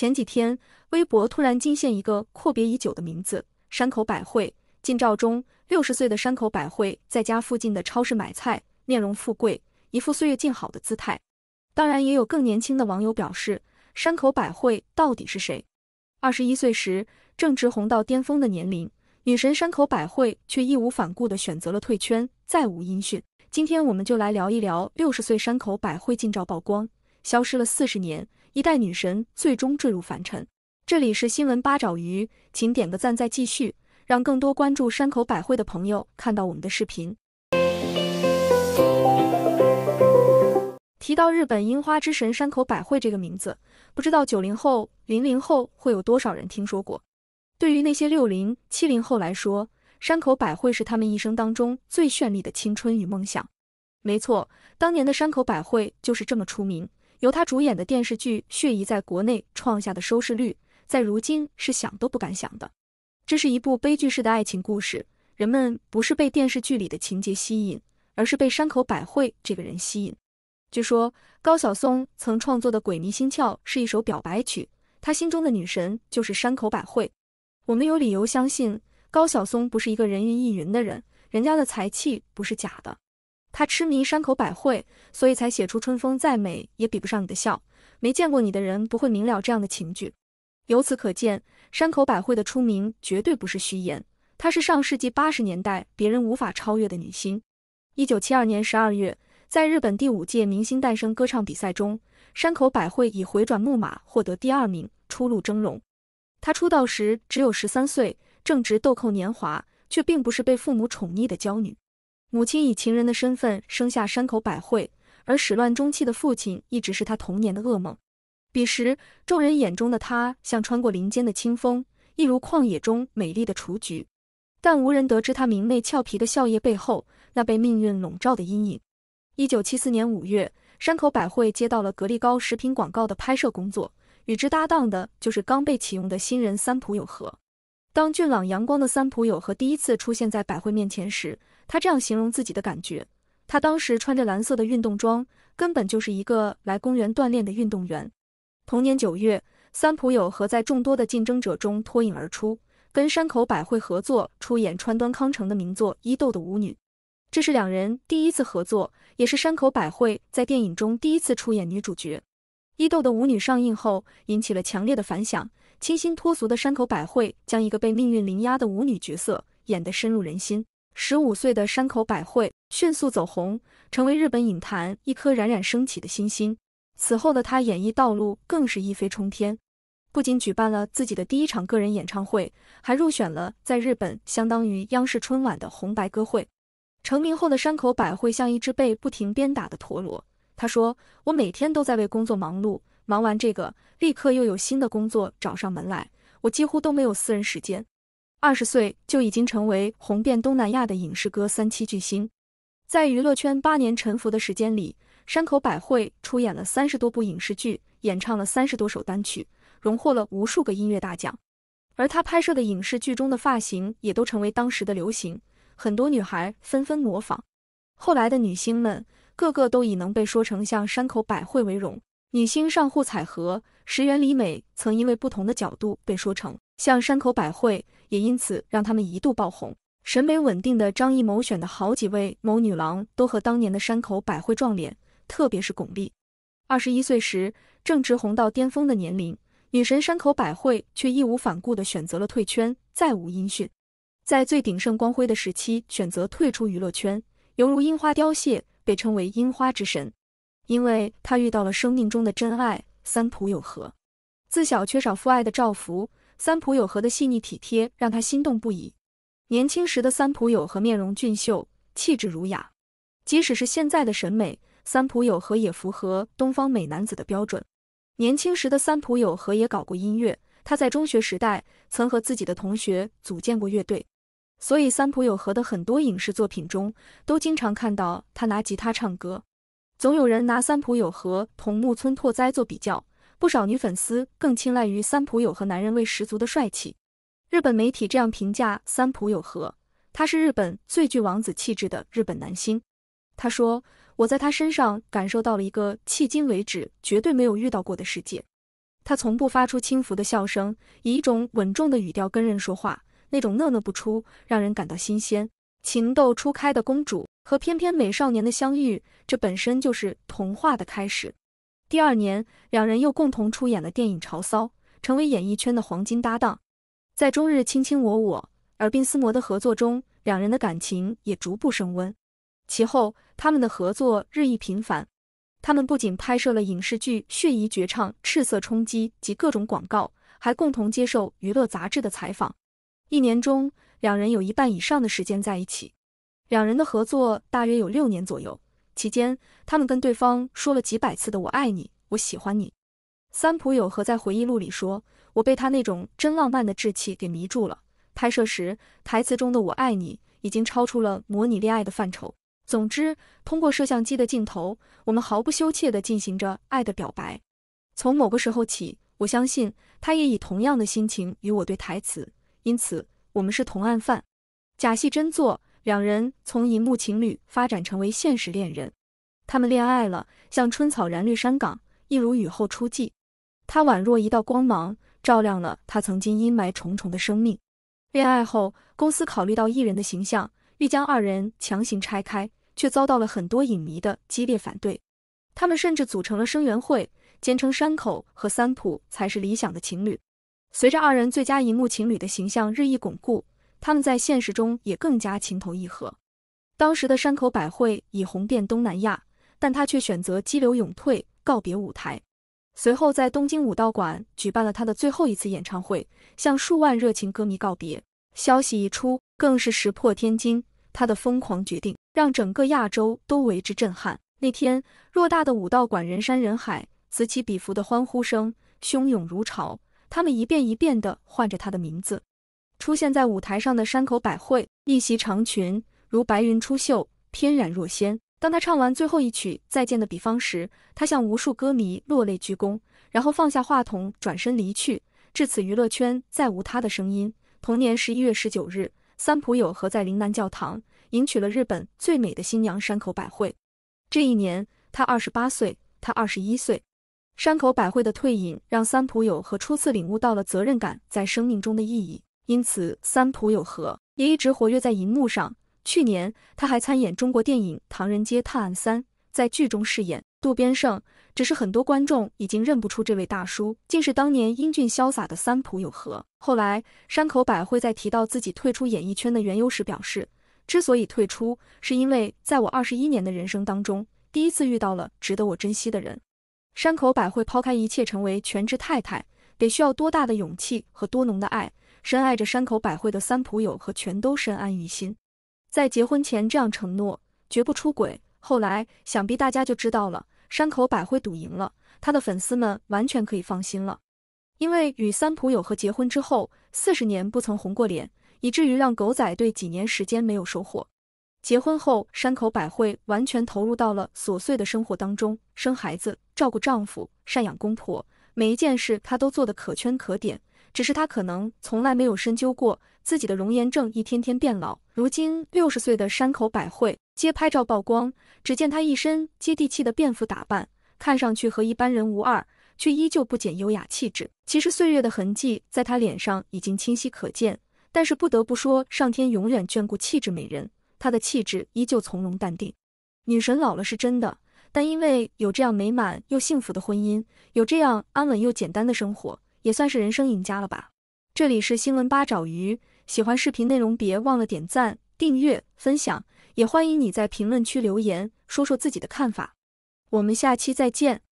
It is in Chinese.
前几天，微博突然惊现一个阔别已久的名字——山口百惠。近照中，六十岁的山口百惠在家附近的超市买菜，面容富贵，一副岁月静好的姿态。当然，也有更年轻的网友表示：山口百惠到底是谁？二十一岁时正值红到巅峰的年龄，女神山口百惠却义无反顾地选择了退圈，再无音讯。今天我们就来聊一聊六十岁山口百惠近照曝光，消失了四十年。一代女神最终坠入凡尘。这里是新闻八爪鱼，请点个赞再继续，让更多关注山口百惠的朋友看到我们的视频。提到日本樱花之神山口百惠这个名字，不知道九零后、零零后会有多少人听说过？对于那些六零、七零后来说，山口百惠是他们一生当中最绚丽的青春与梦想。没错，当年的山口百惠就是这么出名。由他主演的电视剧《血疑》在国内创下的收视率，在如今是想都不敢想的。这是一部悲剧式的爱情故事，人们不是被电视剧里的情节吸引，而是被山口百惠这个人吸引。据说高晓松曾创作的《鬼迷心窍》是一首表白曲，他心中的女神就是山口百惠。我们有理由相信高晓松不是一个人云亦云的人，人家的才气不是假的。她痴迷山口百惠，所以才写出春风再美也比不上你的笑。没见过你的人不会明了这样的情剧。由此可见，山口百惠的出名绝对不是虚言。她是上世纪八十年代别人无法超越的女星。一九七二年十二月，在日本第五届明星诞生歌唱比赛中，山口百惠以回转木马获得第二名，初露峥嵘。她出道时只有十三岁，正值豆蔻年华，却并不是被父母宠溺的娇女。母亲以情人的身份生下山口百惠，而始乱终弃的父亲一直是她童年的噩梦。彼时，众人眼中的她像穿过林间的清风，一如旷野中美丽的雏菊，但无人得知她明媚俏皮的笑靥背后那被命运笼罩的阴影。一九七四年五月，山口百惠接到了格力高食品广告的拍摄工作，与之搭档的就是刚被启用的新人三浦友和。当俊朗阳光的三浦友和第一次出现在百惠面前时，他这样形容自己的感觉：他当时穿着蓝色的运动装，根本就是一个来公园锻炼的运动员。同年九月，三浦友和在众多的竞争者中脱颖而出，跟山口百惠合作出演川端康成的名作《伊豆的舞女》，这是两人第一次合作，也是山口百惠在电影中第一次出演女主角。《伊豆的舞女》上映后引起了强烈的反响。清新脱俗的山口百惠将一个被命运凌压的舞女角色演得深入人心。十五岁的山口百惠迅速走红，成为日本影坛一颗冉冉升起的新星。此后的她演艺道路更是一飞冲天，不仅举办了自己的第一场个人演唱会，还入选了在日本相当于央视春晚的红白歌会。成名后的山口百惠像一只被不停鞭打的陀螺，她说：“我每天都在为工作忙碌。”忙完这个，立刻又有新的工作找上门来，我几乎都没有私人时间。二十岁就已经成为红遍东南亚的影视歌三栖巨星，在娱乐圈八年沉浮的时间里，山口百惠出演了三十多部影视剧，演唱了三十多首单曲，荣获了无数个音乐大奖。而她拍摄的影视剧中的发型也都成为当时的流行，很多女孩纷纷模仿。后来的女星们个个都以能被说成像山口百惠为荣。女星上户彩和石原里美曾因为不同的角度被说成像山口百惠，也因此让他们一度爆红。审美稳定的张艺谋选的好几位某女郎都和当年的山口百惠撞脸，特别是巩俐。二十一岁时正值红到巅峰的年龄，女神山口百惠却义无反顾地选择了退圈，再无音讯。在最鼎盛光辉的时期选择退出娱乐圈，犹如樱花凋谢，被称为樱花之神。因为他遇到了生命中的真爱三浦友和，自小缺少父爱的照拂，三浦友和的细腻体贴让他心动不已。年轻时的三浦友和面容俊秀，气质儒雅，即使是现在的审美，三浦友和也符合东方美男子的标准。年轻时的三浦友和也搞过音乐，他在中学时代曾和自己的同学组建过乐队，所以三浦友和的很多影视作品中都经常看到他拿吉他唱歌。总有人拿三浦友和同木村拓哉做比较，不少女粉丝更青睐于三浦友和男人味十足的帅气。日本媒体这样评价三浦友和：他是日本最具王子气质的日本男星。他说：“我在他身上感受到了一个迄今为止绝对没有遇到过的世界。他从不发出轻浮的笑声，以一种稳重的语调跟人说话，那种讷讷不出，让人感到新鲜。情窦初开的公主。”和翩翩美少年的相遇，这本身就是童话的开始。第二年，两人又共同出演了电影《潮骚》，成为演艺圈的黄金搭档。在中日卿卿我我、尔滨厮摩的合作中，两人的感情也逐步升温。其后，他们的合作日益频繁。他们不仅拍摄了影视剧《血疑》、绝唱《赤色冲击》及各种广告，还共同接受娱乐杂志的采访。一年中，两人有一半以上的时间在一起。两人的合作大约有六年左右，期间他们跟对方说了几百次的“我爱你”“我喜欢你”。三浦友和在回忆录里说：“我被他那种真浪漫的志气给迷住了。拍摄时，台词中的‘我爱你’已经超出了模拟恋爱的范畴。总之，通过摄像机的镜头，我们毫不羞怯地进行着爱的表白。从某个时候起，我相信他也以同样的心情与我对台词，因此我们是同案犯，假戏真做。”两人从银幕情侣发展成为现实恋人，他们恋爱了，像春草染绿山岗，一如雨后初霁。他宛若一道光芒，照亮了他曾经阴霾重重的生命。恋爱后，公司考虑到艺人的形象，欲将二人强行拆开，却遭到了很多影迷的激烈反对。他们甚至组成了声援会，坚称山口和三浦才是理想的情侣。随着二人最佳银幕情侣的形象日益巩固。他们在现实中也更加情投意合。当时的山口百惠已红遍东南亚，但他却选择激流勇退，告别舞台。随后，在东京武道馆举办了他的最后一次演唱会，向数万热情歌迷告别。消息一出，更是石破天惊。他的疯狂决定让整个亚洲都为之震撼。那天，偌大的武道馆人山人海，此起彼伏的欢呼声汹涌如潮，他们一遍一遍地唤着他的名字。出现在舞台上的山口百惠，一袭长裙如白云出岫，翩然若仙。当她唱完最后一曲《再见的彼方》时，她向无数歌迷落泪鞠躬，然后放下话筒，转身离去。至此，娱乐圈再无她的声音。同年十一月十九日，三浦友和在陵南教堂迎娶了日本最美的新娘山口百惠。这一年，她二十八岁，她二十一岁。山口百惠的退隐让三浦友和初次领悟到了责任感在生命中的意义。因此，三浦友和也一直活跃在荧幕上。去年，他还参演中国电影《唐人街探案三》，在剧中饰演渡边胜。只是很多观众已经认不出这位大叔，竟是当年英俊潇洒的三浦友和。后来，山口百惠在提到自己退出演艺圈的缘由时表示，之所以退出，是因为在我二十一年的人生当中，第一次遇到了值得我珍惜的人。山口百惠抛开一切，成为全职太太，得需要多大的勇气和多浓的爱？深爱着山口百惠的三浦友和全都深谙于心，在结婚前这样承诺，绝不出轨。后来想必大家就知道了，山口百惠赌赢了，她的粉丝们完全可以放心了，因为与三浦友和结婚之后，四十年不曾红过脸，以至于让狗仔队几年时间没有收获。结婚后，山口百惠完全投入到了琐碎的生活当中，生孩子、照顾丈夫、赡养公婆，每一件事她都做得可圈可点。只是他可能从来没有深究过自己的容颜，正一天天变老。如今六十岁的山口百惠街拍照曝光，只见她一身接地气的便服打扮，看上去和一般人无二，却依旧不减优雅气质。其实岁月的痕迹在她脸上已经清晰可见，但是不得不说，上天永远眷顾气质美人，她的气质依旧从容淡定。女神老了是真的，但因为有这样美满又幸福的婚姻，有这样安稳又简单的生活。也算是人生赢家了吧。这里是新闻八爪鱼，喜欢视频内容别忘了点赞、订阅、分享，也欢迎你在评论区留言，说说自己的看法。我们下期再见。